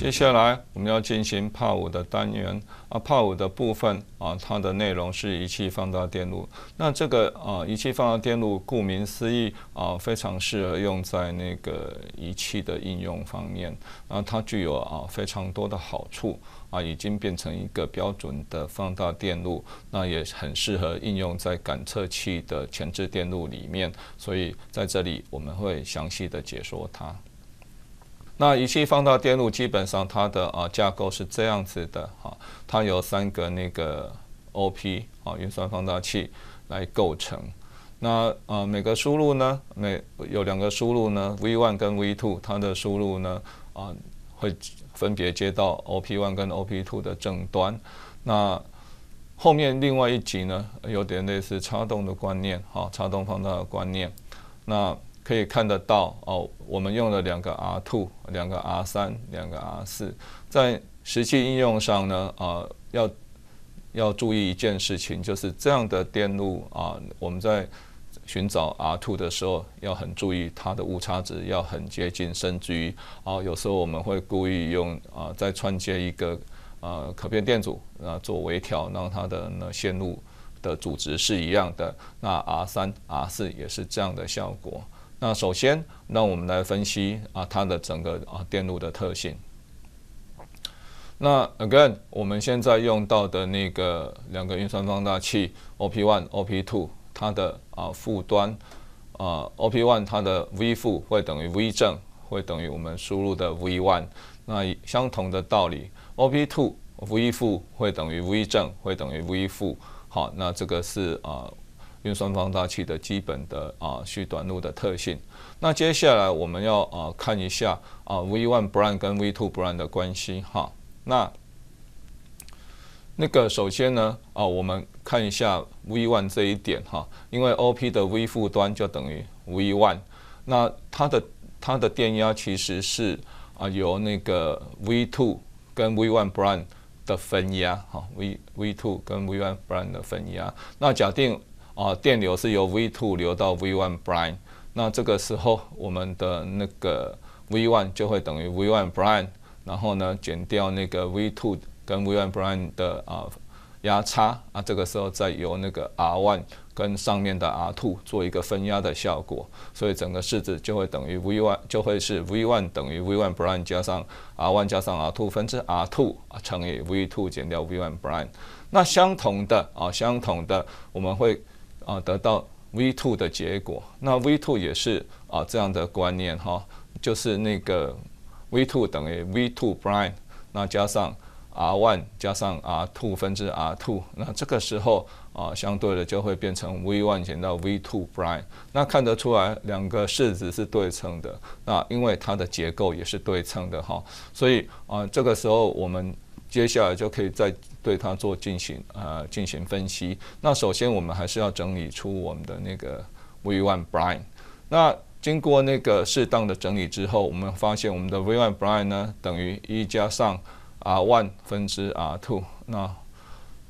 接下来我们要进行帕五的单元啊，帕五的部分啊，它的内容是仪器放大电路。那这个啊，仪器放大电路顾名思义啊，非常适合用在那个仪器的应用方面。那它具有啊非常多的好处啊，已经变成一个标准的放大电路。那也很适合应用在感测器的前置电路里面。所以在这里我们会详细的解说它。那仪器放大电路基本上它的啊架构是这样子的哈，它有三个那个 OP 啊运算放大器来构成。那啊每个输入呢，每有两个输入呢，V one 跟 V two，它的输入呢啊会分别接到 OP one 跟 OP two 的正端。那后面另外一集呢，有点类似差动的观念哈，差动放大的观念。那可以看得到哦，我们用了两个 r two，两个 R3、两个 R4。在实际应用上呢，啊，要要注意一件事情，就是这样的电路啊，我们在寻找 r two 的时候，要很注意它的误差值要很接近，甚至于啊，有时候我们会故意用啊再串接一个呃可变电阻啊做微调，让它的那线路的阻值是一样的。那 R3、R4 也是这样的效果。那首先，那我们来分析啊它的整个啊电路的特性。那 again，我们现在用到的那个两个运算放大器 OP1、OP2，它的啊负端啊 OP1 它的 V 负会等于 V 正，会等于我们输入的 V1。那相同的道理，OP2 V 负会等于 V 正，会等于 V 负。好，那这个是啊。运算放大器的基本的啊续短路的特性。那接下来我们要啊看一下啊 V1 bran 跟 V2 bran 的关系哈。那那个首先呢啊我们看一下 V1 这一点哈，因为 OP 的 V 负端就等于 V1，那它的它的电压其实是啊由那个 V2 跟 V1 bran 的分压哈，V V2 跟 V1 bran 的分压。那假定啊电流是由 v two 流到 v onebrand 那这个时候我们的那个 v one 就会等于 v onebrand 然后呢减掉那个 v two 跟 v onebrand 的啊压差啊这个时候再由那个 r one 跟上面的 r two 做一个分压的效果所以整个式子就会等于 v one 就会是 v one 等于 v onebrand 加上 r one 加上 r two 分之 r two 乘以 v two 减掉 v onebrand 那相同的啊相同的我们会啊，得到 V two 的结果。那 V two 也是啊这样的观念哈，就是那个 V two 等于 V two b r i n 那加上 R one 加上 R two 分之 R two。那这个时候啊，相对的就会变成 V one 减到 V two b r i n 那看得出来两个式子是对称的，那因为它的结构也是对称的哈，所以啊，这个时候我们。接下来就可以再对它做进行呃进行分析。那首先我们还是要整理出我们的那个 v1 blind。那经过那个适当的整理之后，我们发现我们的 v1 blind 呢等于一加上 r1 分之 r2。那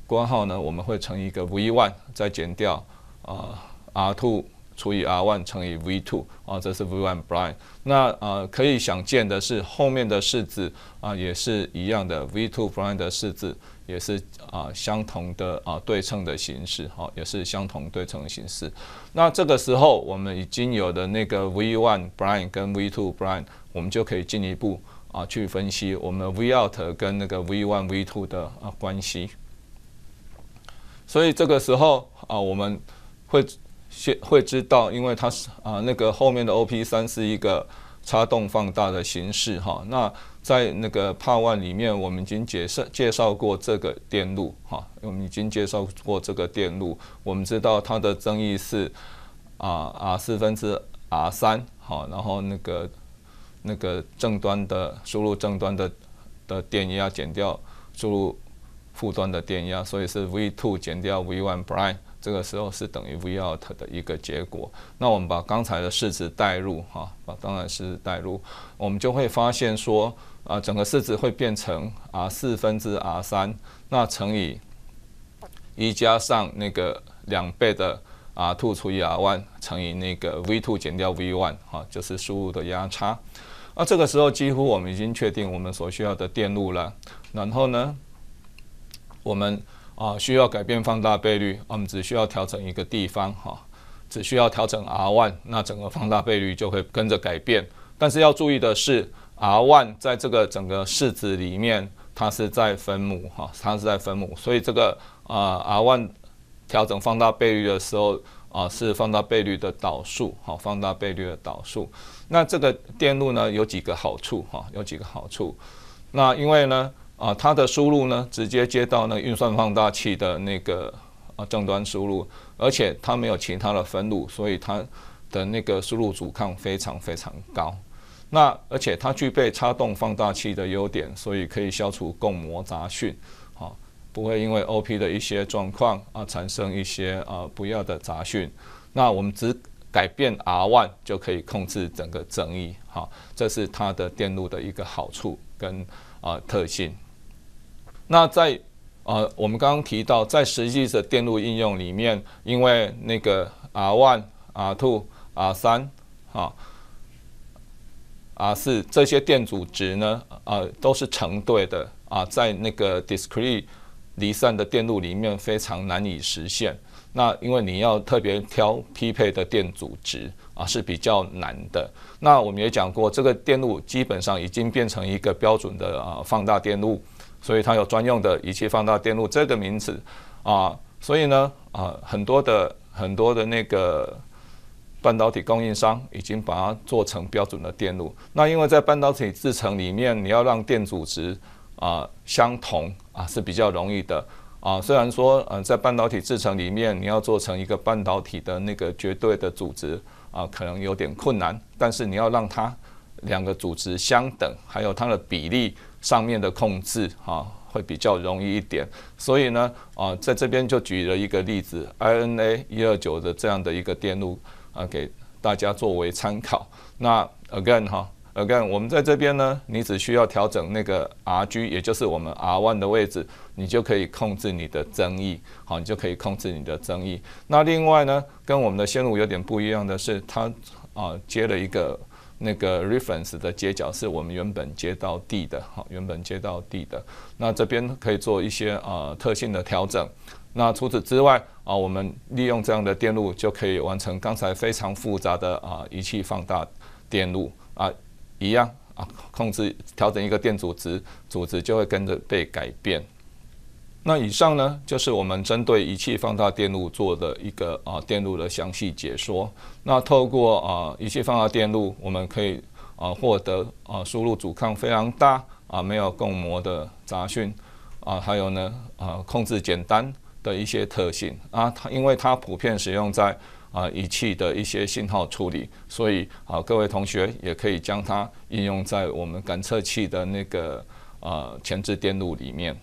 括号呢我们会乘一个 v1，再减掉啊 r2。除以 r one 乘以 v two 啊，这是 v one b r i n 那呃，可以想见的是，后面的式子啊也是一样的，v two b r i n 的式子也是啊相同的啊对称的形式，哈，也是相同对称的形式。那这个时候，我们已经有的那个 v one b r i n 跟 v two b r i n 我们就可以进一步啊去分析我们 v out 跟那个 v one v two 的啊关系。所以这个时候啊，我们会。会知道，因为它是啊，那个后面的 OP 三是一个差动放大的形式哈。那在那个帕万里面，我们已经介绍介绍过这个电路哈，我们已经介绍过这个电路。我们知道它的增益是啊啊四分之 R 三好，然后那个那个正端的输入正端的的电压减掉输入负端的电压，所以是 V two 减掉 V one prime。这个时候是等于 v out 的一个结果。那我们把刚才的式子代入，哈，把刚才式子代入，我们就会发现说，啊，整个式子会变成 r 四分之 r 三，那乘以一加上那个两倍的 r two 除以 r one 乘以那个 v two 减掉 v one，哈，就是输入的压差。那这个时候几乎我们已经确定我们所需要的电路了。然后呢，我们。啊，需要改变放大倍率，我们只需要调整一个地方哈，只需要调整 R1，那整个放大倍率就会跟着改变。但是要注意的是，R1 在这个整个式子里面，它是在分母哈，它是在分母。所以这个啊 R1 调整放大倍率的时候啊，是放大倍率的导数哈，放大倍率的导数。那这个电路呢，有几个好处哈，有几个好处。那因为呢？啊，它的输入呢，直接接到那运算放大器的那个啊正端输入，而且它没有其他的分路，所以它的那个输入阻抗非常非常高。那而且它具备差动放大器的优点，所以可以消除共模杂讯，好，不会因为 OP 的一些状况啊产生一些啊不要的杂讯。那我们只改变 r one 就可以控制整个增益，好，这是它的电路的一个好处跟啊特性。那在呃，我们刚刚提到，在实际的电路应用里面，因为那个 R one R two 啊三啊 R 四这些电阻值呢，呃，都是成对的啊，在那个 discrete 离散的电路里面非常难以实现。那因为你要特别挑匹配的电阻值啊，是比较难的。那我们也讲过，这个电路基本上已经变成一个标准的啊放大电路。所以它有专用的仪器放大电路这个名字啊，所以呢啊，很多的很多的那个半导体供应商已经把它做成标准的电路。那因为在半导体制成里面，你要让电阻值啊相同啊是比较容易的啊。虽然说嗯，在半导体制成里面，你要做成一个半导体的那个绝对的阻值啊，可能有点困难。但是你要让它两个阻值相等，还有它的比例。上面的控制哈会比较容易一点，所以呢啊在这边就举了一个例子，INA 一二九的这样的一个电路啊给大家作为参考。那 again 哈 again 我们在这边呢，你只需要调整那个 RG 也就是我们 r one 的位置，你就可以控制你的增益，好你就可以控制你的增益。那另外呢，跟我们的线路有点不一样的是，它啊接了一个。那个 reference 的接角是我们原本接到地的，好，原本接到地的。那这边可以做一些呃特性的调整。那除此之外啊，我们利用这样的电路就可以完成刚才非常复杂的啊仪器放大电路啊，一样啊控制调整一个电阻值，阻值就会跟着被改变。那以上呢，就是我们针对仪器放大电路做的一个啊电路的详细解说。那透过啊仪器放大电路，我们可以啊获得啊输入阻抗非常大啊没有共模的杂讯啊，还有呢啊控制简单的一些特性啊。它因为它普遍使用在啊仪器的一些信号处理，所以啊各位同学也可以将它应用在我们感测器的那个啊前置电路里面。